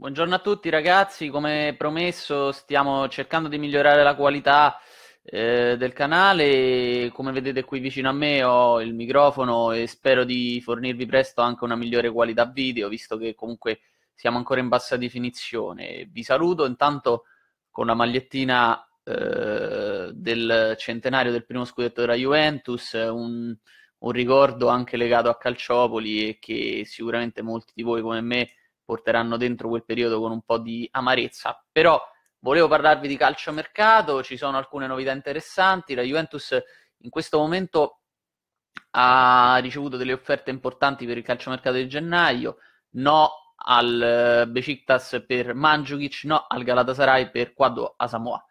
Buongiorno a tutti ragazzi, come promesso stiamo cercando di migliorare la qualità eh, del canale, come vedete qui vicino a me ho il microfono e spero di fornirvi presto anche una migliore qualità video, visto che comunque siamo ancora in bassa definizione. Vi saluto intanto con la magliettina eh, del centenario del primo scudetto della Juventus, un, un ricordo anche legato a Calciopoli e che sicuramente molti di voi come me porteranno dentro quel periodo con un po' di amarezza. Però volevo parlarvi di calciomercato, ci sono alcune novità interessanti, la Juventus in questo momento ha ricevuto delle offerte importanti per il calciomercato di gennaio, no al eh, Beciktas per Mandzukic, no al Galatasaray per Quadro Asamoah.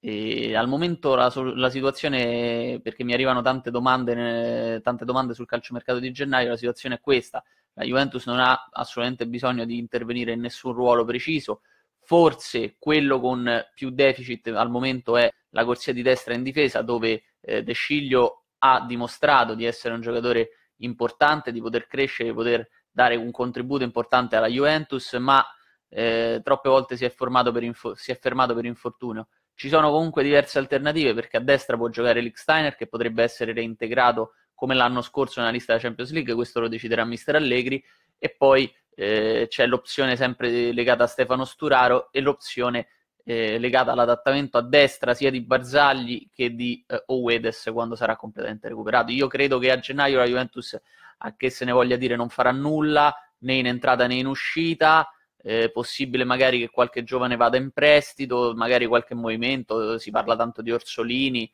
E al momento la, la, situazione, perché mi arrivano tante domande, tante domande sul calciomercato di gennaio, la situazione è questa. La Juventus non ha assolutamente bisogno di intervenire in nessun ruolo preciso. Forse quello con più deficit al momento è la corsia di destra in difesa, dove eh, De Sciglio ha dimostrato di essere un giocatore importante, di poter crescere, di poter dare un contributo importante alla Juventus, ma eh, troppe volte si è, per inf- si è fermato per infortunio ci sono comunque diverse alternative perché a destra può giocare Licksteiner che potrebbe essere reintegrato come l'anno scorso nella lista della Champions League, questo lo deciderà mister Allegri, e poi eh, c'è l'opzione sempre legata a Stefano Sturaro e l'opzione eh, legata all'adattamento a destra sia di Barzagli che di eh, Oedes quando sarà completamente recuperato. Io credo che a gennaio la Juventus, a che se ne voglia dire, non farà nulla né in entrata né in uscita eh, possibile magari che qualche giovane vada in prestito, magari qualche movimento, si parla tanto di Orsolini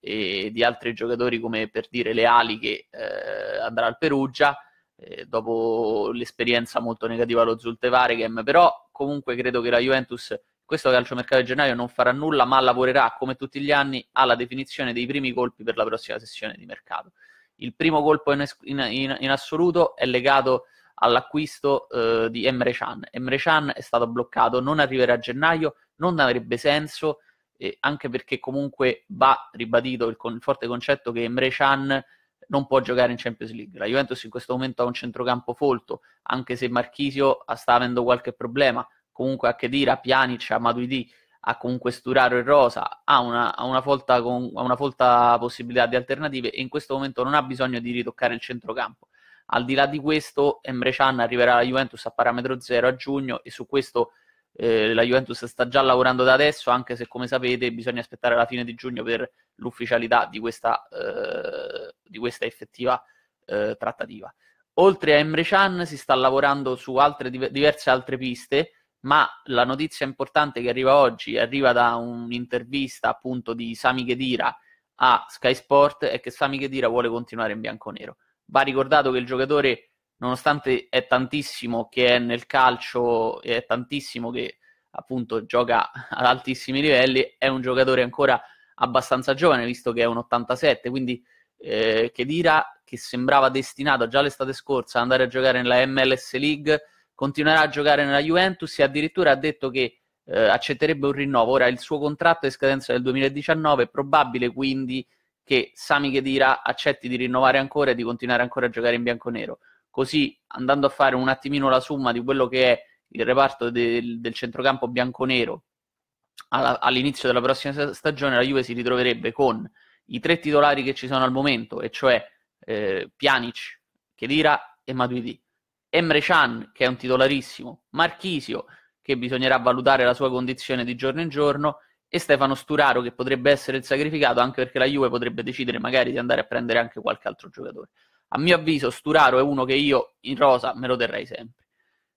e di altri giocatori come per dire Leali che eh, andrà al Perugia eh, dopo l'esperienza molto negativa allo Zultevareghem, però comunque credo che la Juventus questo calciomercato di gennaio non farà nulla, ma lavorerà come tutti gli anni alla definizione dei primi colpi per la prossima sessione di mercato. Il primo colpo in, in, in assoluto è legato all'acquisto eh, di Emre Can. Emre Can è stato bloccato, non arriverà a gennaio, non avrebbe senso, eh, anche perché comunque va ribadito il, con- il forte concetto che Emre Can non può giocare in Champions League. La Juventus in questo momento ha un centrocampo folto, anche se Marchisio sta avendo qualche problema, comunque a Chedira, Pjanic, a Matuidi, a comunque Sturaro e Rosa, ha una, ha una, folta con, ha una folta possibilità di alternative e in questo momento non ha bisogno di ritoccare il centrocampo. Al di là di questo, Emre Can arriverà alla Juventus a parametro zero a giugno e su questo eh, la Juventus sta già lavorando da adesso, anche se come sapete bisogna aspettare la fine di giugno per l'ufficialità di questa, eh, di questa effettiva eh, trattativa. Oltre a Emre Can si sta lavorando su altre, diverse altre piste, ma la notizia importante che arriva oggi arriva da un'intervista appunto di Sami Ghedira a Sky Sport è che Sami Ghedira vuole continuare in bianco-nero va ricordato che il giocatore, nonostante è tantissimo che è nel calcio, è tantissimo che appunto gioca ad altissimi livelli, è un giocatore ancora abbastanza giovane, visto che è un 87, quindi eh, Chedira, che sembrava destinato già l'estate scorsa ad andare a giocare nella MLS League, continuerà a giocare nella Juventus e addirittura ha detto che eh, accetterebbe un rinnovo. Ora il suo contratto è scadenza del 2019, è probabile quindi che Sami Khedira accetti di rinnovare ancora e di continuare ancora a giocare in bianco-nero. Così, andando a fare un attimino la somma di quello che è il reparto del, del centrocampo bianco-nero all'inizio della prossima stagione, la Juve si ritroverebbe con i tre titolari che ci sono al momento, e cioè eh, Pjanic, Khedira e Matuidi. Emre Chan, che è un titolarissimo, Marchisio, che bisognerà valutare la sua condizione di giorno in giorno, e Stefano Sturaro che potrebbe essere il sacrificato anche perché la Juve potrebbe decidere magari di andare a prendere anche qualche altro giocatore. A mio avviso Sturaro è uno che io in rosa me lo terrei sempre.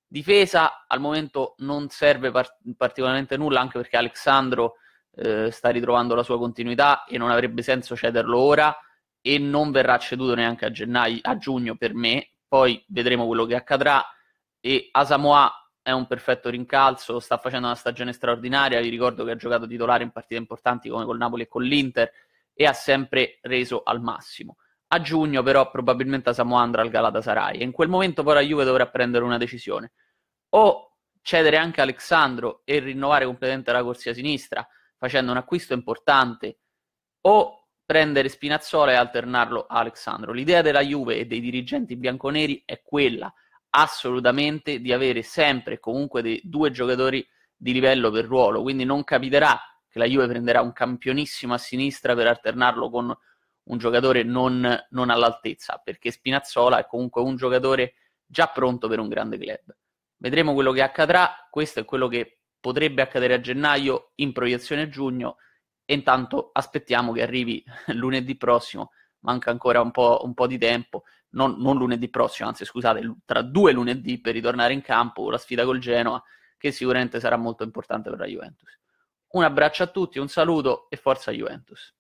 Difesa al momento non serve par- particolarmente nulla anche perché Alexandro eh, sta ritrovando la sua continuità e non avrebbe senso cederlo ora e non verrà ceduto neanche a, gennaio, a giugno per me. Poi vedremo quello che accadrà e Asamoah è un perfetto rincalzo, sta facendo una stagione straordinaria, vi ricordo che ha giocato titolare in partite importanti come col Napoli e con l'Inter e ha sempre reso al massimo. A giugno però probabilmente a Samoa andrà al Galatasaray e in quel momento poi la Juve dovrà prendere una decisione. O cedere anche Alessandro e rinnovare completamente la corsia sinistra facendo un acquisto importante o prendere Spinazzola e alternarlo a Alessandro. L'idea della Juve e dei dirigenti bianconeri è quella, assolutamente di avere sempre e comunque dei due giocatori di livello per ruolo, quindi non capiterà che la Juve prenderà un campionissimo a sinistra per alternarlo con un giocatore non, non all'altezza, perché Spinazzola è comunque un giocatore già pronto per un grande club. Vedremo quello che accadrà, questo è quello che potrebbe accadere a gennaio, in proiezione a giugno, e intanto aspettiamo che arrivi lunedì prossimo, manca ancora un po', un po di tempo, non, non, lunedì prossimo, anzi scusate, tra due lunedì per ritornare in campo la sfida col Genoa, che sicuramente sarà molto importante per la Juventus. Un abbraccio a tutti, un saluto e forza Juventus.